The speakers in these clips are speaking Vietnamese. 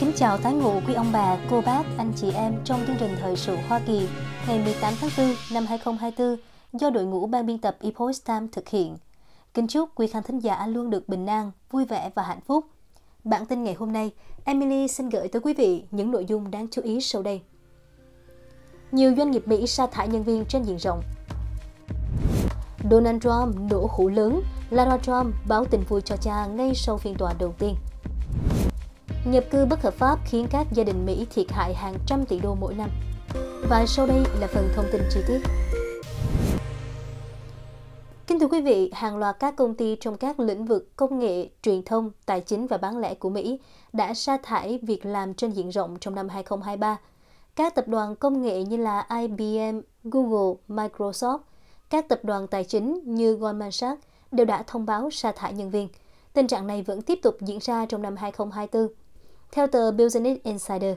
kính chào tái ngộ quý ông bà, cô bác, anh chị em trong chương trình thời sự Hoa Kỳ ngày 18 tháng 4 năm 2024 do đội ngũ ban biên tập Epoch Times thực hiện. Kính chúc quý khán thính giả luôn được bình an, vui vẻ và hạnh phúc. Bản tin ngày hôm nay, Emily xin gửi tới quý vị những nội dung đáng chú ý sau đây. Nhiều doanh nghiệp Mỹ sa thải nhân viên trên diện rộng. Donald Trump nổ hũ lớn, Lara Trump báo tình vui cho cha ngay sau phiên tòa đầu tiên – Nhập cư bất hợp pháp khiến các gia đình Mỹ thiệt hại hàng trăm tỷ đô mỗi năm. Và sau đây là phần thông tin chi tiết. Kính thưa quý vị, hàng loạt các công ty trong các lĩnh vực công nghệ, truyền thông, tài chính và bán lẻ của Mỹ đã sa thải việc làm trên diện rộng trong năm 2023. Các tập đoàn công nghệ như là IBM, Google, Microsoft, các tập đoàn tài chính như Goldman Sachs đều đã thông báo sa thải nhân viên. Tình trạng này vẫn tiếp tục diễn ra trong năm 2024. Theo tờ Business Insider,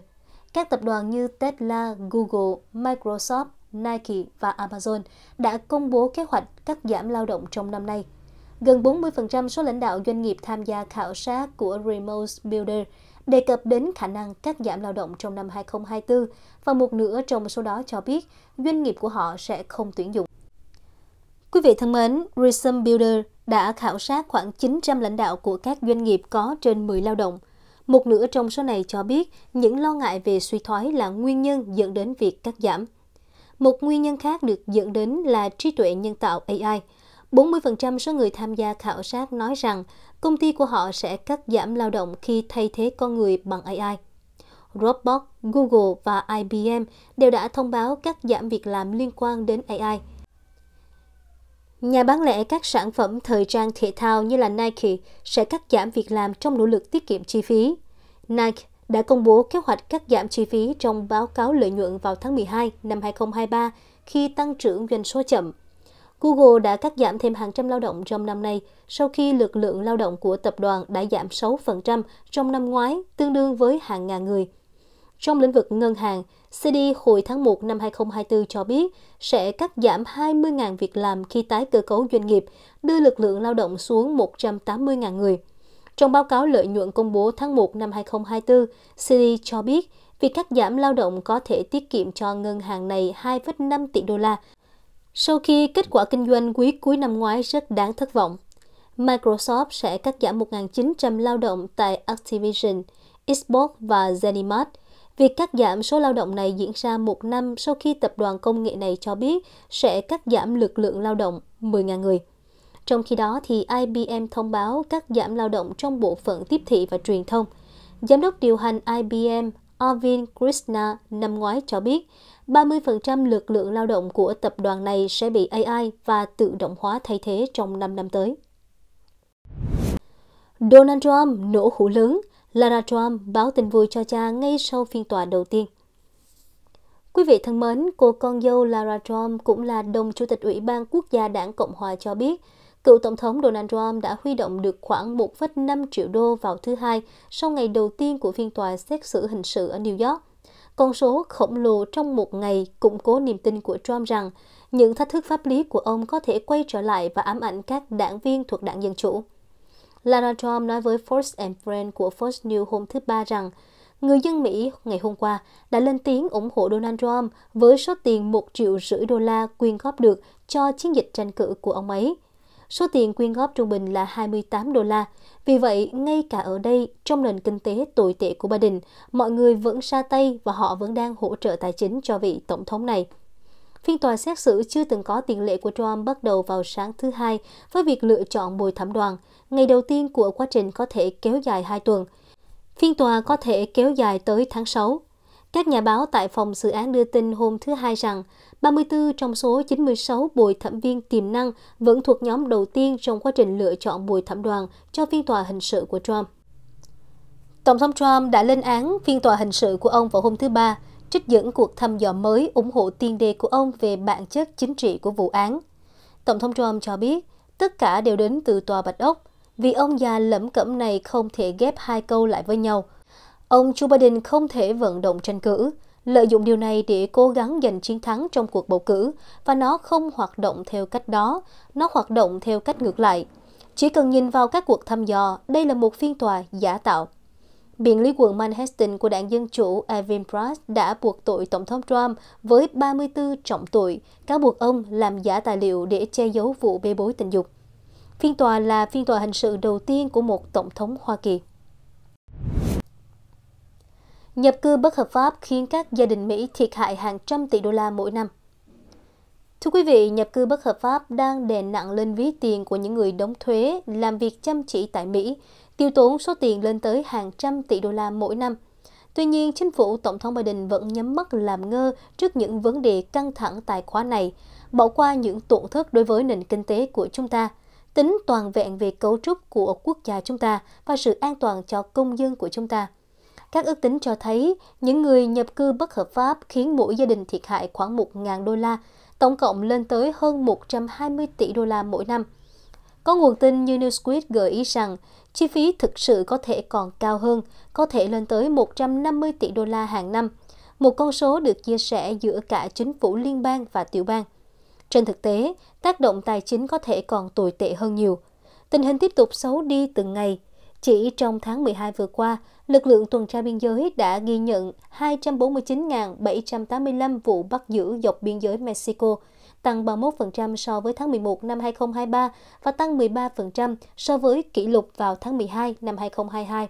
các tập đoàn như Tesla, Google, Microsoft, Nike và Amazon đã công bố kế hoạch cắt giảm lao động trong năm nay. Gần 40% số lãnh đạo doanh nghiệp tham gia khảo sát của Remote Builder đề cập đến khả năng cắt giảm lao động trong năm 2024 và một nửa trong số đó cho biết doanh nghiệp của họ sẽ không tuyển dụng. Quý vị thân mến, Resume Builder đã khảo sát khoảng 900 lãnh đạo của các doanh nghiệp có trên 10 lao động – một nửa trong số này cho biết những lo ngại về suy thoái là nguyên nhân dẫn đến việc cắt giảm. Một nguyên nhân khác được dẫn đến là trí tuệ nhân tạo AI. 40% số người tham gia khảo sát nói rằng công ty của họ sẽ cắt giảm lao động khi thay thế con người bằng AI. Roblox, Google và IBM đều đã thông báo cắt giảm việc làm liên quan đến AI – Nhà bán lẻ các sản phẩm thời trang thể thao như là Nike sẽ cắt giảm việc làm trong nỗ lực tiết kiệm chi phí. Nike đã công bố kế hoạch cắt giảm chi phí trong báo cáo lợi nhuận vào tháng 12 năm 2023 khi tăng trưởng doanh số chậm. Google đã cắt giảm thêm hàng trăm lao động trong năm nay sau khi lực lượng lao động của tập đoàn đã giảm 6% trong năm ngoái, tương đương với hàng ngàn người. Trong lĩnh vực ngân hàng, CD hồi tháng 1 năm 2024 cho biết sẽ cắt giảm 20.000 việc làm khi tái cơ cấu doanh nghiệp, đưa lực lượng lao động xuống 180.000 người. Trong báo cáo lợi nhuận công bố tháng 1 năm 2024, CD cho biết việc cắt giảm lao động có thể tiết kiệm cho ngân hàng này 2,5 tỷ đô la. Sau khi kết quả kinh doanh quý cuối năm ngoái rất đáng thất vọng, Microsoft sẽ cắt giảm 1.900 lao động tại Activision, Xbox và ZeniMax – Việc cắt giảm số lao động này diễn ra một năm sau khi tập đoàn công nghệ này cho biết sẽ cắt giảm lực lượng lao động 10.000 người. Trong khi đó, thì IBM thông báo cắt giảm lao động trong bộ phận tiếp thị và truyền thông. Giám đốc điều hành IBM Arvind Krishna năm ngoái cho biết 30% lực lượng lao động của tập đoàn này sẽ bị AI và tự động hóa thay thế trong 5 năm tới. Donald Trump nổ hũ lớn – Lara Trump báo tin vui cho cha ngay sau phiên tòa đầu tiên. Quý vị thân mến, cô con dâu Lara Trump cũng là đồng chủ tịch Ủy ban Quốc gia Đảng Cộng Hòa cho biết, cựu Tổng thống Donald Trump đã huy động được khoảng 1,5 triệu đô vào thứ Hai sau ngày đầu tiên của phiên tòa xét xử hình sự ở New York. Con số khổng lồ trong một ngày củng cố niềm tin của Trump rằng những thách thức pháp lý của ông có thể quay trở lại và ám ảnh các đảng viên thuộc đảng Dân Chủ. Lara Trump nói với Fox and Friends của Fox News hôm thứ Ba rằng người dân Mỹ ngày hôm qua đã lên tiếng ủng hộ Donald Trump với số tiền 1 triệu rưỡi đô la quyên góp được cho chiến dịch tranh cử của ông ấy. Số tiền quyên góp trung bình là 28 đô la. Vì vậy, ngay cả ở đây, trong nền kinh tế tồi tệ của Biden, mọi người vẫn xa tay và họ vẫn đang hỗ trợ tài chính cho vị tổng thống này. Phiên tòa xét xử chưa từng có tiền lệ của Trump bắt đầu vào sáng thứ Hai với việc lựa chọn bồi thẩm đoàn, ngày đầu tiên của quá trình có thể kéo dài 2 tuần. Phiên tòa có thể kéo dài tới tháng 6. Các nhà báo tại phòng xử án đưa tin hôm thứ Hai rằng 34 trong số 96 bồi thẩm viên tiềm năng vẫn thuộc nhóm đầu tiên trong quá trình lựa chọn bồi thẩm đoàn cho phiên tòa hình sự của Trump. Tổng thống Trump đã lên án phiên tòa hình sự của ông vào hôm thứ Ba, trích dẫn cuộc thăm dò mới ủng hộ tiên đề của ông về bản chất chính trị của vụ án. Tổng thống Trump cho biết, tất cả đều đến từ Tòa Bạch Ốc, vì ông già lẫm cẩm này không thể ghép hai câu lại với nhau. Ông Joe Biden không thể vận động tranh cử, lợi dụng điều này để cố gắng giành chiến thắng trong cuộc bầu cử và nó không hoạt động theo cách đó, nó hoạt động theo cách ngược lại. Chỉ cần nhìn vào các cuộc thăm dò, đây là một phiên tòa giả tạo. Biện lý quận Manhattan của đảng Dân Chủ Evan Pratt đã buộc tội Tổng thống Trump với 34 trọng tội, cáo buộc ông làm giả tài liệu để che giấu vụ bê bối tình dục. Phiên tòa là phiên tòa hình sự đầu tiên của một Tổng thống Hoa Kỳ. Nhập cư bất hợp pháp khiến các gia đình Mỹ thiệt hại hàng trăm tỷ đô la mỗi năm. Thưa quý vị, nhập cư bất hợp pháp đang đè nặng lên ví tiền của những người đóng thuế, làm việc chăm chỉ tại Mỹ, tiêu tốn số tiền lên tới hàng trăm tỷ đô la mỗi năm. Tuy nhiên, chính phủ Tổng thống Biden vẫn nhắm mắt làm ngơ trước những vấn đề căng thẳng tài khóa này, bỏ qua những tổn thất đối với nền kinh tế của chúng ta, tính toàn vẹn về cấu trúc của quốc gia chúng ta và sự an toàn cho công dân của chúng ta. Các ước tính cho thấy những người nhập cư bất hợp pháp khiến mỗi gia đình thiệt hại khoảng 1.000 đô la, tổng cộng lên tới hơn 120 tỷ đô la mỗi năm. Có nguồn tin như Newsweek gợi ý rằng chi phí thực sự có thể còn cao hơn, có thể lên tới 150 tỷ đô la hàng năm, một con số được chia sẻ giữa cả chính phủ liên bang và tiểu bang. Trên thực tế, tác động tài chính có thể còn tồi tệ hơn nhiều. Tình hình tiếp tục xấu đi từng ngày. Chỉ trong tháng 12 vừa qua, lực lượng tuần tra biên giới đã ghi nhận 249.785 vụ bắt giữ dọc biên giới Mexico – tăng 31% so với tháng 11 năm 2023 và tăng 13% so với kỷ lục vào tháng 12 năm 2022.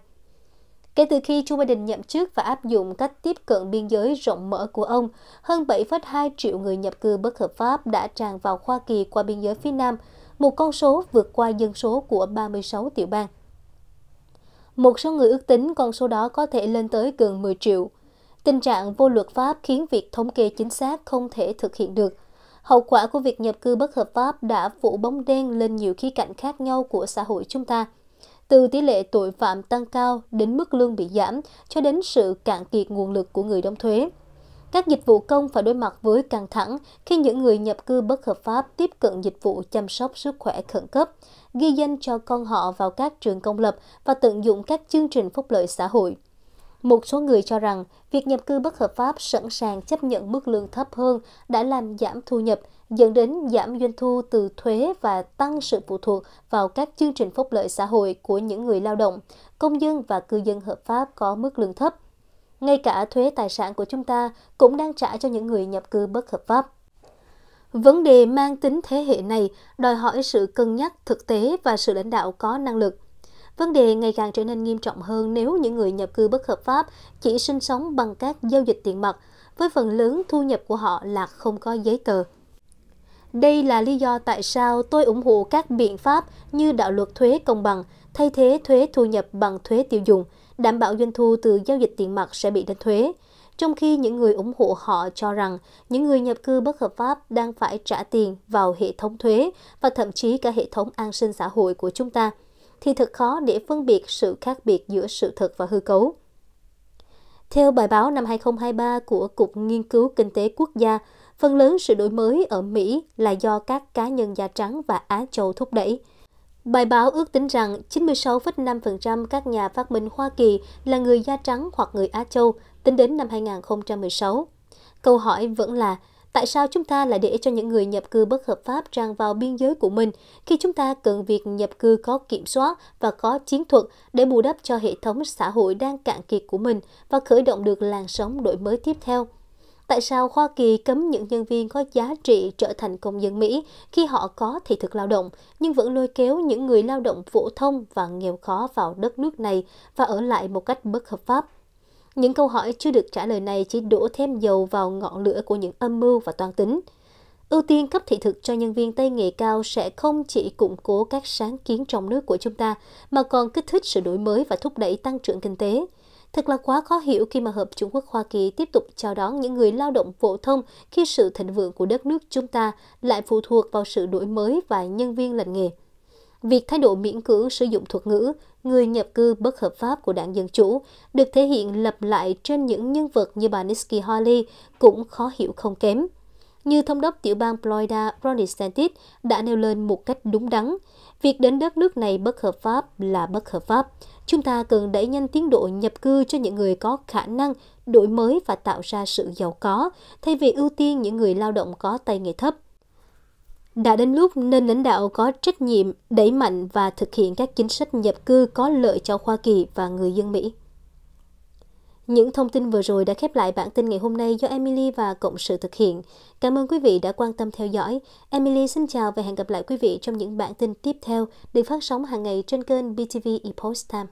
Kể từ khi Joe Biden nhậm chức và áp dụng cách tiếp cận biên giới rộng mở của ông, hơn 7,2 triệu người nhập cư bất hợp pháp đã tràn vào Hoa Kỳ qua biên giới phía Nam, một con số vượt qua dân số của 36 tiểu bang. Một số người ước tính con số đó có thể lên tới gần 10 triệu. Tình trạng vô luật pháp khiến việc thống kê chính xác không thể thực hiện được – Hậu quả của việc nhập cư bất hợp pháp đã phủ bóng đen lên nhiều khía cạnh khác nhau của xã hội chúng ta. Từ tỷ lệ tội phạm tăng cao đến mức lương bị giảm cho đến sự cạn kiệt nguồn lực của người đóng thuế. Các dịch vụ công phải đối mặt với căng thẳng khi những người nhập cư bất hợp pháp tiếp cận dịch vụ chăm sóc sức khỏe khẩn cấp, ghi danh cho con họ vào các trường công lập và tận dụng các chương trình phúc lợi xã hội – một số người cho rằng việc nhập cư bất hợp pháp sẵn sàng chấp nhận mức lương thấp hơn đã làm giảm thu nhập, dẫn đến giảm doanh thu từ thuế và tăng sự phụ thuộc vào các chương trình phúc lợi xã hội của những người lao động, công dân và cư dân hợp pháp có mức lương thấp. Ngay cả thuế tài sản của chúng ta cũng đang trả cho những người nhập cư bất hợp pháp. Vấn đề mang tính thế hệ này đòi hỏi sự cân nhắc thực tế và sự lãnh đạo có năng lực – Vấn đề ngày càng trở nên nghiêm trọng hơn nếu những người nhập cư bất hợp pháp chỉ sinh sống bằng các giao dịch tiền mặt, với phần lớn thu nhập của họ là không có giấy tờ. Đây là lý do tại sao tôi ủng hộ các biện pháp như đạo luật thuế công bằng, thay thế thuế thu nhập bằng thuế tiêu dùng, đảm bảo doanh thu từ giao dịch tiền mặt sẽ bị đánh thuế, trong khi những người ủng hộ họ cho rằng những người nhập cư bất hợp pháp đang phải trả tiền vào hệ thống thuế và thậm chí cả hệ thống an sinh xã hội của chúng ta – thì thật khó để phân biệt sự khác biệt giữa sự thật và hư cấu. Theo bài báo năm 2023 của Cục Nghiên cứu Kinh tế Quốc gia, phần lớn sự đổi mới ở Mỹ là do các cá nhân da trắng và Á Châu thúc đẩy. Bài báo ước tính rằng 96,5% các nhà phát minh Hoa Kỳ là người da trắng hoặc người Á Châu tính đến năm 2016. Câu hỏi vẫn là Tại sao chúng ta lại để cho những người nhập cư bất hợp pháp tràn vào biên giới của mình khi chúng ta cần việc nhập cư có kiểm soát và có chiến thuật để bù đắp cho hệ thống xã hội đang cạn kiệt của mình và khởi động được làn sóng đổi mới tiếp theo? Tại sao Hoa Kỳ cấm những nhân viên có giá trị trở thành công dân Mỹ khi họ có thị thực lao động, nhưng vẫn lôi kéo những người lao động phổ thông và nghèo khó vào đất nước này và ở lại một cách bất hợp pháp? Những câu hỏi chưa được trả lời này chỉ đổ thêm dầu vào ngọn lửa của những âm mưu và toan tính. Ưu tiên cấp thị thực cho nhân viên tay nghề cao sẽ không chỉ củng cố các sáng kiến trong nước của chúng ta, mà còn kích thích sự đổi mới và thúc đẩy tăng trưởng kinh tế. Thật là quá khó hiểu khi mà Hợp Trung Quốc-Hoa Kỳ tiếp tục chào đón những người lao động phổ thông khi sự thịnh vượng của đất nước chúng ta lại phụ thuộc vào sự đổi mới và nhân viên lành nghề. Việc thái độ miễn cưỡng sử dụng thuật ngữ người nhập cư bất hợp pháp của đảng Dân Chủ được thể hiện lặp lại trên những nhân vật như bà Nikki Haley cũng khó hiểu không kém. Như thống đốc tiểu bang Florida Ron DeSantis đã nêu lên một cách đúng đắn, việc đến đất nước này bất hợp pháp là bất hợp pháp. Chúng ta cần đẩy nhanh tiến độ nhập cư cho những người có khả năng đổi mới và tạo ra sự giàu có, thay vì ưu tiên những người lao động có tay nghề thấp. Đã đến lúc nên lãnh đạo có trách nhiệm đẩy mạnh và thực hiện các chính sách nhập cư có lợi cho Hoa Kỳ và người dân Mỹ. Những thông tin vừa rồi đã khép lại bản tin ngày hôm nay do Emily và Cộng sự thực hiện. Cảm ơn quý vị đã quan tâm theo dõi. Emily xin chào và hẹn gặp lại quý vị trong những bản tin tiếp theo được phát sóng hàng ngày trên kênh BTV Epoch Time.